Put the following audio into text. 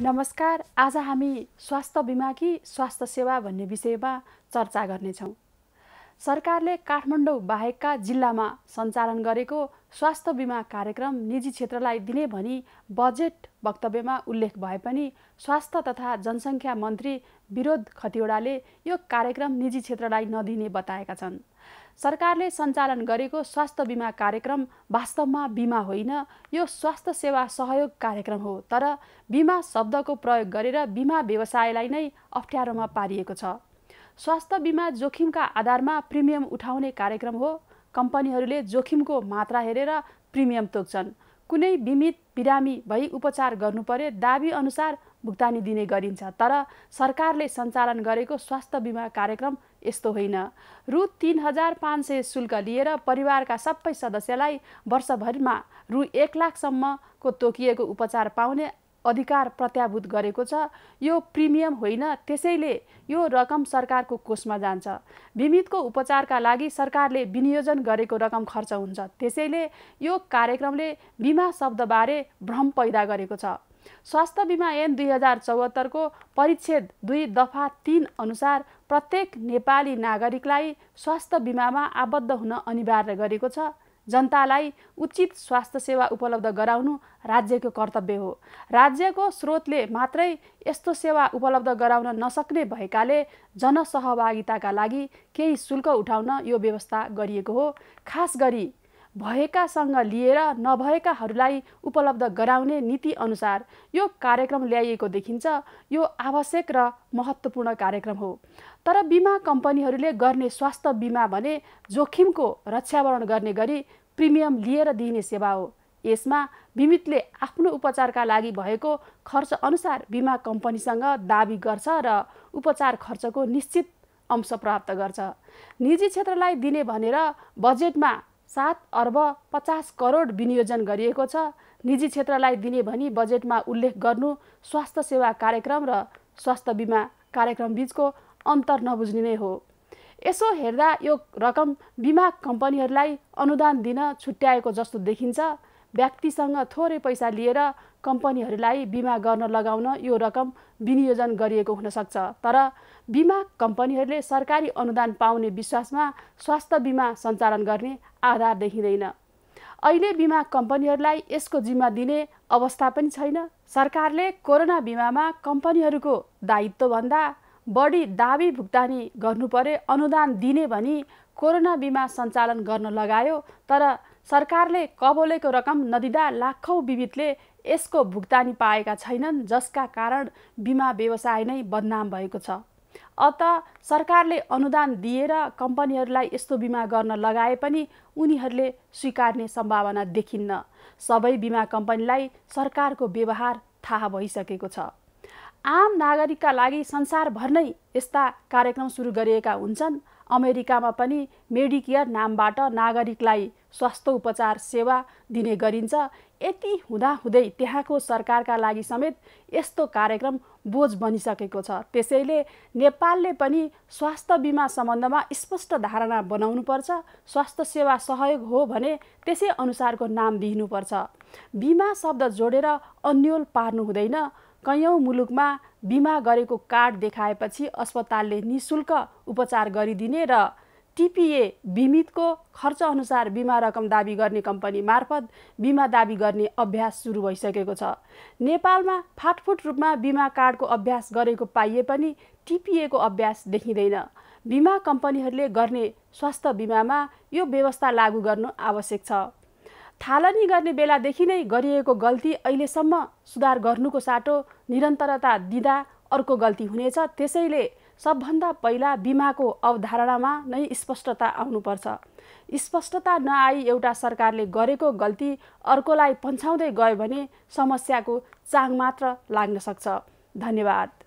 नमस्कार आज हामी स्वास्थ्य बिमा कि स्वास्थ्य सेवा भन्ने विषयमा चर्चा गर्नेछौँ सरकारले काठमाडौँ बाहेकका जिल्लामा सञ्चालन गरेको स्वास्थ्य बिमा कार्यक्रम निजी क्षेत्रलाई दिने भनी बजेट वक्तव्यमा उल्लेख भए पनि स्वास्थ्य तथा जनसङ्ख्या मन्त्री विरोध खतिवडाले यो कार्यक्रम निजी क्षेत्रलाई नदिने बताएका छन् सरकारले सञ्चालन गरेको स्वास्थ्य बिमा कार्यक्रम वास्तवमा बिमा होइन यो स्वास्थ्य सेवा सहयोग कार्यक्रम हो तर बिमा शब्दको प्रयोग गरेर बिमा व्यवसायलाई नै अप्ठ्यारोमा पारिएको छ स्वास्थ्य बिमा जोखिमका आधारमा प्रिमियम उठाउने कार्यक्रम हो कम्पनीहरूले जोखिमको मात्रा हेरेर प्रिमियम तोक्छन् कुनै बिमित बिरामी भई उपचार गर्नु परे दाबी अनुसार भुक्तानी दिने गरिन्छ तर सरकारले सञ्चालन गरेको स्वास्थ्य बिमा कार्यक्रम यस्तो होइन रु तिन हजार पाँच सय शुल्क लिएर परिवारका सबै सदस्यलाई वर्षभरिमा रु एक लाखसम्मको तोकिएको उपचार पाउने अधिकार प्रत्याभूत गरेको छ यो प्रिमियम होइन त्यसैले यो रकम सरकारको कोषमा जान्छ बिमितको उपचारका लागि सरकारले विनियोजन गरेको रकम खर्च हुन्छ त्यसैले यो कार्यक्रमले बिमा शब्दबारे भ्रम पैदा गरेको छ स्वास्थ्य बिमा ऐन दुई हजार चौहत्तरको परिच्छेद दुई दफा तिन अनुसार प्रत्येक नेपाली नागरिकलाई स्वास्थ्य बिमामा आबद्ध हुन अनिवार्य गरेको छ जनतालाई उचित स्वास्थ्य सेवा उपलब्ध गराउनु राज्यको कर्तव्य हो राज्यको स्रोतले मात्रै यस्तो सेवा उपलब्ध गराउन नसक्ने भएकाले जनसहभागिताका लागि केही शुल्क उठाउन यो व्यवस्था गरिएको हो खास गरी भएकासँग लिएर नभएकाहरूलाई उपलब्ध गराउने नीति अनुसार यो कार्यक्रम ल्याइएको देखिन्छ यो आवश्यक र महत्त्वपूर्ण कार्यक्रम हो तर बिमा कम्पनीहरूले गर्ने स्वास्थ्य बिमा भने जोखिमको रक्षावरण गर्ने गरी प्रिमियम लिएर दिइने सेवा हो यसमा बिमितले आफ्नो उपचारका लागि भएको खर्च अनुसार बिमा कम्पनीसँग दावी गर्छ र उपचार खर्चको निश्चित अंश प्राप्त गर्छ निजी क्षेत्रलाई दिने भनेर बजेटमा सात अर्ब पचास करोड विनियोजन गरिएको छ निजी क्षेत्रलाई दिने भनी बजेटमा उल्लेख गर्नु स्वास्थ्य सेवा कार्यक्रम र स्वास्थ्य बिमा कार्यक्रम बिचको अन्तर नबुझ्ने नै हो यसो हेर्दा यो रकम बिमा कम्पनीहरूलाई अनुदान दिन छुट्याएको जस्तो देखिन्छ व्यक्तिसँग थोरै पैसा लिएर कम्पनीहरूलाई बिमा गर्न लगाउन यो रकम विनियोजन गरिएको हुनसक्छ तर बिमा कम्पनीहरूले सरकारी अनुदान पाउने विश्वासमा स्वास्थ्य बिमा सञ्चालन गर्ने आधार देखिँदैन अहिले बिमा कम्पनीहरूलाई यसको जिम्मा दिने अवस्था पनि छैन सरकारले कोरोना बिमामा कम्पनीहरूको दायित्वभन्दा बढी दाबी भुक्तानी गर्नु परे अनुदान दिने भनी कोरोना बिमा सञ्चालन गर्न लगायो तर सरकारले कबोलेको रकम नदिँदा लाखौँ विविधले यसको भुक्तानी पाएका छैनन् जसका कारण बिमा व्यवसाय नै बदनाम भएको छ अत सरकारले अनुदान दिएर कम्पनीहरूलाई यस्तो बिमा गर्न लगाए पनि उनीहरूले स्वीकार्ने सम्भावना देखिन्न सबै बिमा कम्पनीलाई सरकारको व्यवहार थाहा भइसकेको छ आम नागरिकका लागि संसारभर नै यस्ता कार्यक्रम सुरु गरिएका हुन्छन् अमेरिकामा पनि मेडिकेयर नामबाट नागरिकलाई स्वास्थ्य उपचार सेवा दिने गरिन्छ यति हुँदाहुँदै त्यहाँको सरकारका लागि समेत यस्तो कार्यक्रम बोझ बनिसकेको छ त्यसैले नेपालले पनि स्वास्थ्य बिमा सम्बन्धमा स्पष्ट धारणा बनाउनुपर्छ स्वास्थ्य सेवा सहयोग हो भने त्यसै अनुसारको नाम दिनुपर्छ बिमा शब्द जोडेर अन्यल पार्नु हुँदैन कैयौँ मुलुकमा बिमा गरेको कार्ड देखाएपछि अस्पतालले नि शुल्क उपचार गरिदिने र टिपिए बिमितको खर्चअनुसार बिमा रकम दाबी गर्ने कम्पनी मार्फत बिमा दाबी गर्ने अभ्यास सुरु भइसकेको छ नेपालमा फाटफुट रूपमा बिमा कार्डको अभ्यास गरेको पाइए पनि टिपिएको अभ्यास देखिँदैन बिमा कम्पनीहरूले गर्ने स्वास्थ्य बिमामा यो व्यवस्था लागू गर्नु आवश्यक छ थालनी गर्ने बेलादेखि नै गरिएको गल्ती अहिलेसम्म सुधार गर्नुको साटो निरन्तरता दिँदा अर्को गल्ती हुनेछ त्यसैले सबभन्दा पहिला बिमाको अवधारणामा नै स्पष्टता आउनुपर्छ स्पष्टता नआई एउटा सरकारले गरेको गल्ती अर्कोलाई पन्छाउँदै गयो भने समस्याको चाङ मात्र लाग्न सक्छ धन्यवाद